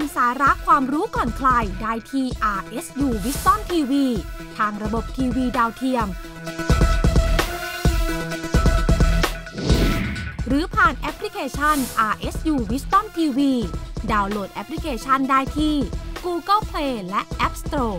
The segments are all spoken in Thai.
มสาระความรู้ก่อนใคร ได้ที่ RSU w i s d o m TV ทางระบบทีวีดาวเทียม หรือผ่านแอปพลิเคชัน RSU Wisdom TV ดาวน์โหลดแอปพลิเคชันได้ที่ Google Play และ App Store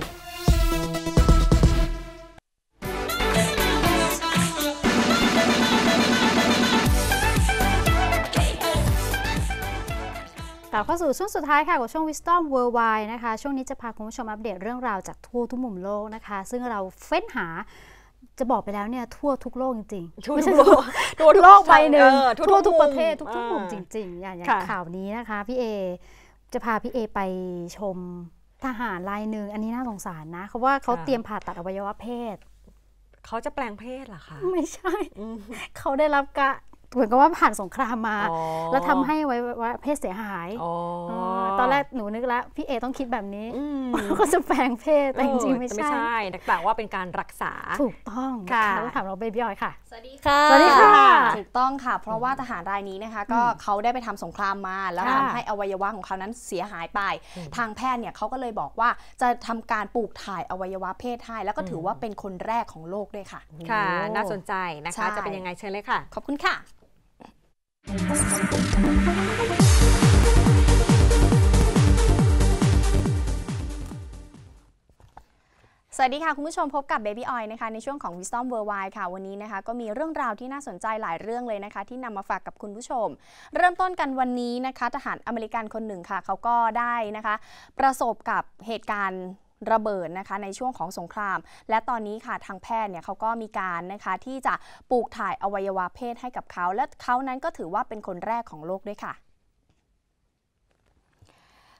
กลับเข้าสู่ช่วงสุดท้ายค่ะกับช่วง Wisdom Worldwide นะคะช่วงนี้จะพาคุณผู้ชมอัปเดตเรื่องราวจากทั่วทุกมุมโลกนะคะ ซึ่งเราเฟ้นหาจะบอกไปแล้วเนี่ย ทั่วทุกโลกจริงๆทั่วทุกโลกทั่วโลกไปหนึ่งทั่วทุกประเทศทุกทุกมุมจริงๆอย่างข่าวนี้นะคะ พี่เอจะพาพี่เอไปชมทหารรายหนึ่งอันนี้น่าสงสารนะเขาว่าเขาเตรียมผ่าตัดอวัยวะเพศเขาจะแปลงเพศเหรอคะไม่ใช่เขาได้รับกะเหมือนกับว่าผ่านสงครามมา แล้วทำให้ไว้วเพศเสียหายตอนแรกหนูนึกแล้วพี่เอต้องคิดแบบนี้ก็จะแปลงเพศ แต่จริงๆไม่ใช่ไม่ใช่แต่ว่าเป็นการรักษา ถูกต้องค่ะแล้วถามเราเบบี้ออยค่ะ สวัสดีค่ะ สวัสดีค่ะ ถูกต้องค่ะ เพราะว่าทหารรายนี้นะคะ ก็เขาได้ไปทำสงครามมา แล้วทำให้อวัยวะของเขานั้นเสียหายไป ทางแพทย์เนี่ยเขาก็เลยบอกว่าจะทำการปลูกถ่ายอวัยวะเพศให้แล้วก็ถือว่าเป็นคนแรกของโลกด้วยค่ะ ค่ะ น่าสนใจนะคะ จะเป็นยังไงเชิญเลยค่ะ ขอบคุณค่ะสวัสดีค่ะ คุณผู้ชมพบกับ Baby o อ l นะคะในช่วงของ Wisdom Worldwide ค่ะวันนี้นะคะก็มีเรื่องราวที่น่าสนใจหลายเรื่องเลยนะคะที่นำมาฝากกับคุณผู้ชม เริ่มต้นกันวันนี้นะคะ ทหารอเมริกันคนหนึ่งค่ะ เขาก็ได้นะคะ ประสบกับเหตุการณ์ระเบิดนะคะในช่วงของสงคราม และตอนนี้ค่ะทางแพทย์เนี่ยเขาก็มีการนะคะที่จะปลูกถ่ายอวัยวะเพศให้กับเขาและเขานั้นก็ถือว่าเป็นคนแรกของโลกด้วยค่ะ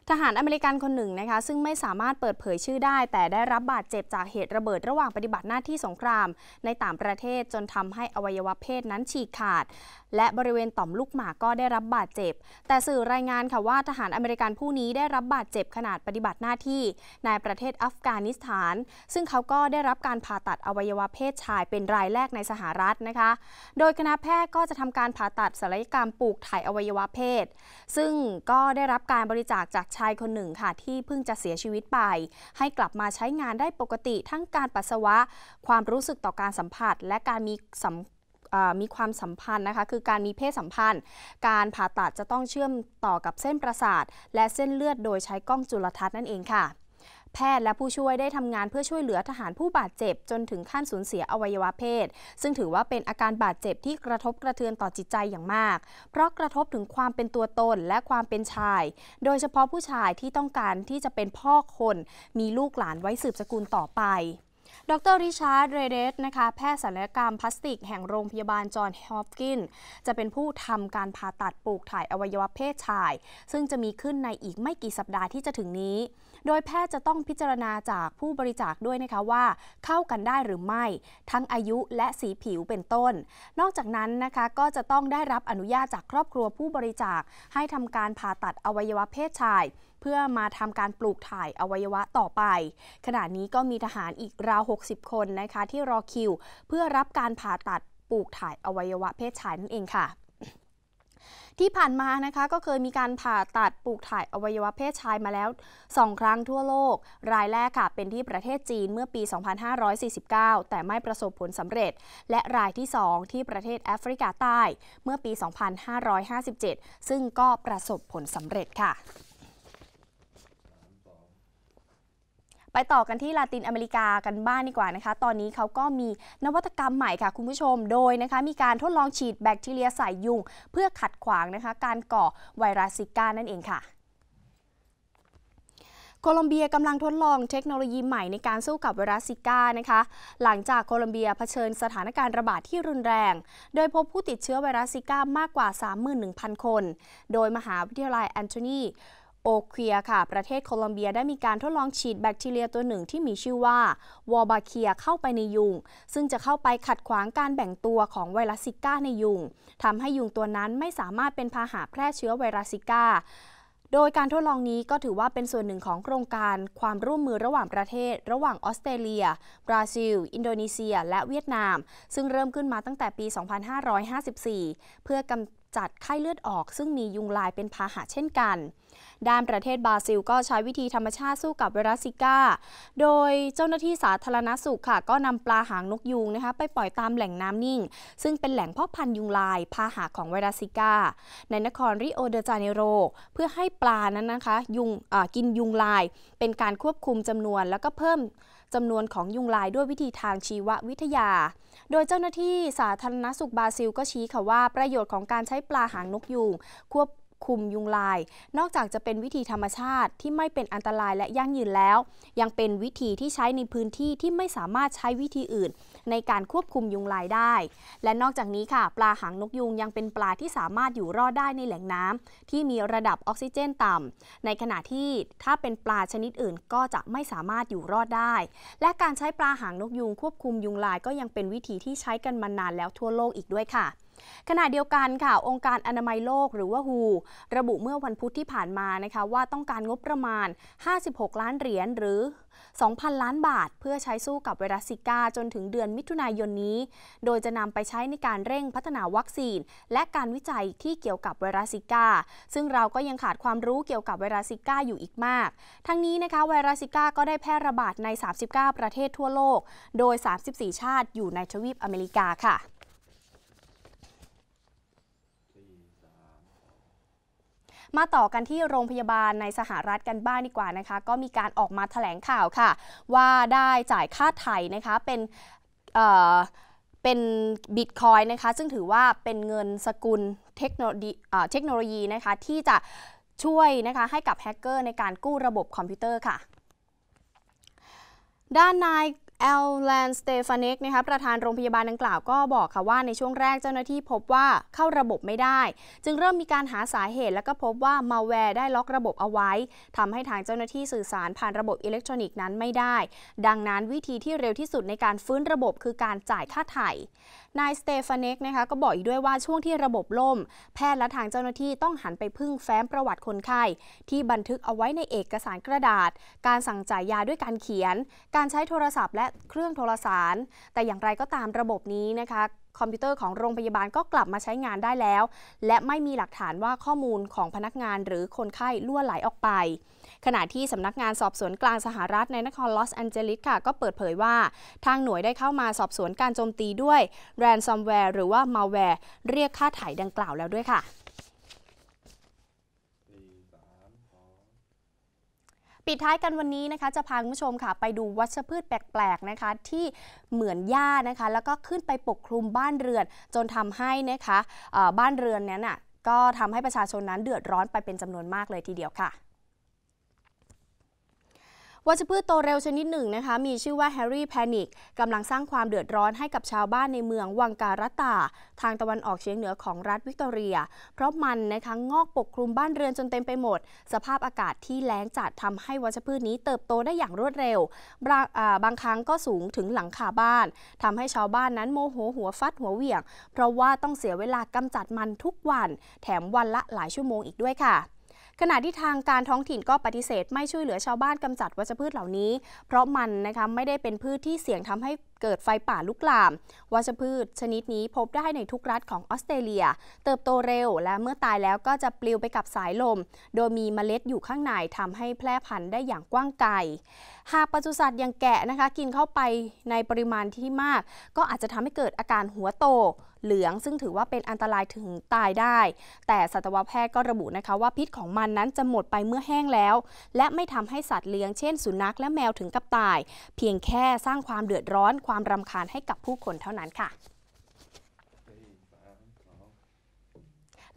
ทหารอเมริกันคนหนึ่งนะคะซึ่งไม่สามารถเปิดเผยชื่อได้ แต่ได้รับบาดเจ็บจากเหตุระเบิดระหว่างปฏิบัติหน้าที่สงคราม ในต่างประเทศจนทำให้อวัยวะเพศนั้นฉีกขาด และบริเวณต่อมลูกหมากก็ได้รับบาดเจ็บ แต่สื่อรายงานค่ะว่าทหารอเมริกันผู้นี้ได้รับบาดเจ็บขนาดปฏิบัติหน้าที่ในประเทศอัฟกานิสถาน ซึ่งเขาก็ได้รับการผ่าตัดอวัยวะเพศชายเป็นรายแรกในสหรัฐนะคะ โดยคณะแพทย์ก็จะทำการผ่าตัดศัลยกรรมปลูกถ่ายอวัยวะเพศซึ่งก็ได้รับการบริจาคจากชายคนหนึ่งค่ะที่เพิ่งจะเสียชีวิตไป ให้กลับมาใช้งานได้ปกติ ทั้งการปัสสาวะ ความรู้สึกต่อการสัมผัส และการมีสัมมีความสัมพันธ์นะคะคือการมีเพศสัมพันธ์การผ่าตัดจะต้องเชื่อมต่อกับเส้นประสาท และเส้นเลือดโดยใช้กล้องจุลทรรศน์นั่นเองค่ะแพทย์และผู้ช่วยได้ทำงานเพื่อช่วยเหลือทหารผู้บาดเจ็บจนถึงขั้นสูญเสียอวัยวะเพศ ซึ่งถือว่าเป็นอาการบาดเจ็บที่กระทบกระเทือนต่อจิตใจอย่างมาก เพราะกระทบถึงความเป็นตัวตนและความเป็นชาย โดยเฉพาะผู้ชายที่ต้องการที่จะเป็นพ่อคน มีลูกหลานไว้สืบสกุลต่อไปดรริชาร์ด เรเดสนะคะแพทย์ศัลยกรรมพลาสติกแห่งโรงพยาบาล จอห์นฮอปกิน จะเป็นผู้ทำการผ่าตัดปลูกถ่ายอวัยวะเพศชาย ซึ่งจะมีขึ้นในอีกไม่กี่สัปดาห์ที่จะถึงนี้ โดยแพทย์จะต้องพิจารณาจากผู้บริจาคด้วยนะคะว่า เข้ากันได้หรือไม่ ทั้งอายุและสีผิวเป็นต้น นอกจากนั้นนะคะก็จะต้องได้รับอนุญาตจากครอบครัวผู้บริจาค ให้ทำการผ่าตัดอวัยวะเพศชายเพื่อมาทำการปลูกถ่ายอวัยวะต่อไป ขณะนี้ก็มีทหารอีกราว 60 คนนะคะที่รอคิว เพื่อรับการผ่าตัดปลูกถ่ายอวัยวะเพศชายนั่นเองค่ะ ที่ผ่านมานะคะก็เคยมีการผ่าตัดปลูกถ่ายอวัยวะเพศชายมาแล้ว2ครั้งทั่วโลก รายแรกค่ะเป็นที่ประเทศจีนเมื่อปี 2549 แต่ไม่ประสบผลสำเร็จ และรายที่ 2 ที่ประเทศแอฟริกาใต้เมื่อปี 2557 ซึ่งก็ประสบผลสำเร็จค่ะไปต่อกันที่ลาตินอเมริกากันบ้างดีกว่านะคะ ตอนนี้เขาก็มีนวัตกรรมใหม่ค่ะคุณผู้ชม โดยนะคะมีการทดลองฉีดแบคทีเรียใส่ยุงเพื่อขัดขวางนะคะการก่อไวรัสซิก้านั่นเองค่ะ โคลอมเบียกำลังทดลองเทคโนโลยีใหม่ในการสู้กับไวรัสซิก้านะคะ หลังจากโคลอมเบียเผชิญสถานการณ์ระบาดที่รุนแรง โดยพบผู้ติดเชื้อไวรัสซิก้ามากกว่า 31,000 คน โดยมหาวิทยาลัยแอนโทนีโอเคียค่ะประเทศโคลอมเบียได้มีการทดลองฉีดแบคทีเรียตัวหนึ่งที่มีชื่อว่าวอบาเคียเข้าไปในยุงซึ่งจะเข้าไปขัดขวางการแบ่งตัวของไวรัสซิก้าในยุงทำให้ยุงตัวนั้นไม่สามารถเป็นพาหะแพร่เชื้อไวรัสซิก้า โดยการทดลองนี้ก็ถือว่าเป็นส่วนหนึ่งของโครงการความร่วมมือระหว่างประเทศ ระหว่างออสเตรเลีย บราซิล อินโดนีเซียและเวียดนาม ซึ่งเริ่มขึ้นมาตั้งแต่ปี 2554 เพื่อกจัดไข้เลือดออกซึ่งมียุงลายเป็นพาหะเช่นกัน ด้านประเทศบราซิลก็ใช้วิธีธรรมชาติสู้กับไวรัสซิก้า โดยเจ้าหน้าที่สาธารณสุขค่ะก็นำปลาหางนกยูงนะคะไปปล่อยตามแหล่งน้ำนิ่ง ซึ่งเป็นแหล่งเพาะพันธุ์ยุงลายพาหะของไวรัสซิก้า ในนครริโอเดจาเนโรเพื่อให้ปลานั้นนะคะยุงกินยุงลายเป็นการควบคุมจำนวนแล้วก็เพิ่มจำนวนของยุงลายด้วยวิธีทางชีววิทยา โดยเจ้าหน้าที่สาธารณสุขบราซิลก็ชี้ค่ะว่าประโยชน์ของการใช้ปลาหางนกยูงควบคุมยุงลาย นอกจากจะเป็นวิธีธรรมชาติที่ไม่เป็นอันตรายและยั่งยืนแล้ว ยังเป็นวิธีที่ใช้ในพื้นที่ที่ไม่สามารถใช้วิธีอื่น ในการควบคุมยุงลายได้ และนอกจากนี้ค่ะ ปลาหางนกยุง ยังเป็นปลาที่สามารถอยู่รอดได้ในแหล่งน้ำ ที่มีระดับออกซิเจนต่ำ ในขณะที่ถ้าเป็นปลาชนิดอื่นก็จะไม่สามารถอยู่รอดได้ และการใช้ปลาหางนกยุง ควบคุมยุงลายก็ยังเป็นวิธีที่ใช้กันมานานแล้วทั่วโลกอีกด้วยค่ะขณะเดียวกันค่ะ องค์การอนามัยโลก หรือว่า WHO ระบุเมื่อวันพุธที่ผ่านมานะคะว่าต้องการงบประมาณ 56 ล้านเหรียญหรือ 2,000 ล้านบาท เพื่อใช้สู้กับไวรัสซิก้าจนถึงเดือนมิถุนายนนี้ โดยจะนำไปใช้ในการเร่งพัฒนาวัคซีน และการวิจัยที่เกี่ยวกับไวรัสซิก้าซึ่งเราก็ยังขาดความรู้เกี่ยวกับไวรัสซิก้าอยู่อีกมาก ทั้งนี้นะคะไวรัสซิก้าก็ได้แพร่ระบาดใน 39 ประเทศทั่วโลก โดย 34 ชาติอยู่ในทวีปอเมริกาค่ะมาต่อกันที่โรงพยาบาลในสหรัฐกันบ้างดีกว่านะคะก็มีการออกมาถแถลงข่าวค่ะว่าได้จ่ายค่าไถ่นะคะเป็นเป็นบิตคอยนะคะซึ่งถือว่าเป็นเงินสกุลเทคโนโลยีนะคะที่จะช่วยนะคะให้กับแฮกเกอร์ในการกู้ระบบคอมพิวเตอร์ค่ะ ด้านนายเอลแลนสเตฟานิกนะคะประธานโรงพยาบาลดังกล่าวก็บอกค่ะว่าในช่วงแรกเจ้าหน้าที่พบว่าเข้าระบบไม่ได้ จึงเริ่มมีการหาสาเหตุ และก็พบว่ามาแวร์ได้ล็อกระบบเอาไว้ ทำให้ทางเจ้าหน้าที่สื่อสารผ่านระบบอิเล็กทรอนิกส์นั้นไม่ได้ ดังนั้นวิธีที่เร็วที่สุดในการฟื้นระบบคือการจ่ายค่าไถ่นายสเตฟานิกนะคะก็บอกอีกด้วยว่าช่วงที่ระบบล่มแพทย์และทางเจ้าหน้าที่ต้องหันไปพึ่งแฟ้มประวัติคนไข้ที่บันทึกเอาไว้ในเอกสารกระดาษ การสั่งจ่ายยาด้วยการเขียน การใช้โทรศัพท์และเครื่องโทรสาร แต่อย่างไรก็ตามระบบนี้นะคะ คอมพิวเตอร์ของโรงพยาบาลก็กลับมาใช้งานได้แล้ว และไม่มีหลักฐานว่าข้อมูลของพนักงานหรือคนไข้ล่วไหลออกไป ขณะที่สำนักงานสอบสวนกลางสหรัฐในนครลอสแอนเจลิสค่ะก็เปิดเผยว่า ทางหน่วยได้เข้ามาสอบสวนการโจมตีด้วย แรนซอมแวร์ หรือว่ามาแวร์เรียกค่าไถ่ดังกล่าวแล้วด้วยค่ะปิดท้ายกันวันนี้นะคะจะพาคุณผู้ชมค่ะ ไปดูวัชพืชแปลกๆนะคะที่เหมือนหญ้านะคะแล้วก็ขึ้นไปปกคลุมบ้านเรือนจนทำให้นะคะบ้านเรือนนี้นน่ะก็ทำให้ประชาชนนั้นเดือดร้อนไปเป็นจำนวนมากเลยทีเดียวค่ะวัชพืชโตเร็วชนิดหนึ่งนะคะมีชื่อว่าแฮร์รี่แพนิกกำลังสร้างความเดือดร้อนให้กับชาวบ้านในเมืองวังการตา ทางตะวันออกเฉียงเหนือของรัฐวิกตอเรีย เพราะมันนะคะงอกปกคลุมบ้านเรือนจนเต็มไปหมด สภาพอากาศที่แล้งจัดทำให้วัชพืชนี้เติบโตได้อย่างรวดเร็ว บางครั้งก็สูงถึงหลังคาบ้าน ทำให้ชาวบ้านนั้นโมโหหัวฟัดหัวเหวี่ยงเพราะว่าต้องเสียเวลากำจัดมันทุกวันแถมวันละหลายชั่วโมงอีกด้วยค่ะขณะที่ทางการท้องถิ่นก็ปฏิเสธไม่ช่วยเหลือชาวบ้านกำจัดวัชพืชเหล่านี้ เพราะมันนะคะไม่ได้เป็นพืชที่เสี่ยงทำให้เกิดไฟป่าลุกลาม วัชพืช ชนิดนี้พบได้ในทุกรัฐของออสเตรเลีย เติบโตเร็วและเมื่อตายแล้วก็จะปลิวไปกับสายลม โดยมีเมล็ดอยู่ข้างในทำให้แพร่พันธุ์ได้อย่างกว้างไกล หากปศุสัตว์ยังแกะนะคะกินเข้าไปในปริมาณที่มาก ก็อาจจะทำให้เกิดอาการหัวโต เหลืองซึ่งถือว่าเป็นอันตรายถึงตายได้ แต่สัตวแพทย์ก็ระบุนะคะว่าพิษของมันนั้นจะหมดไปเมื่อแห้งแล้ว และไม่ทำให้สัตว์เลี้ยงเช่น สุนัขและแมวถึงกับตาย เพียงแค่สร้างความเดือดร้อนความความรำคาญให้กับผู้คนเท่านั้นค่ะ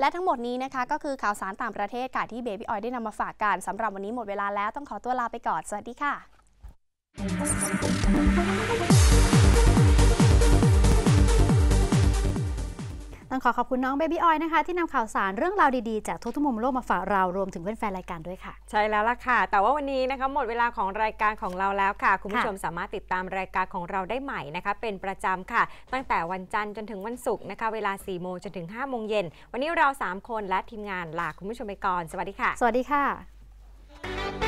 และทั้งหมดนี้นะคะ ก็คือข่าวสารต่างประเทศค่ะที่เบบี้ออยได้นำมาฝากกันสำหรับวันนี้หมดเวลาแล้วต้องขอตัวลาไปก่อนสวัสดีค่ะต้องขอขอบคุณน้องเบบี้ออยนะคะ ที่นำข่าวสารเรื่องราวดีๆจากทุกทุกมุมโลกมาฝากเรารวมถึงเพื่อนแฟนรายการด้วยค่ะใช่แล้วล่ะค่ะ แต่ว่าวันนี้นะคะหมดเวลาของรายการของเราแล้วค่ะ คุณผู้ชมสามารถติดตามรายการของเราได้ใหม่นะคะ เป็นประจำค่ะตั้งแต่วันจันทร์จนถึงวันศุกร์นะคะเวลา4ี่โมงจนถึง5้าโมงเย็นวันนี้เรา 3 คนและทีมงานลาคุณผู้ชมไปก่อนสวัสดีค่ะสวัสดีค่ะ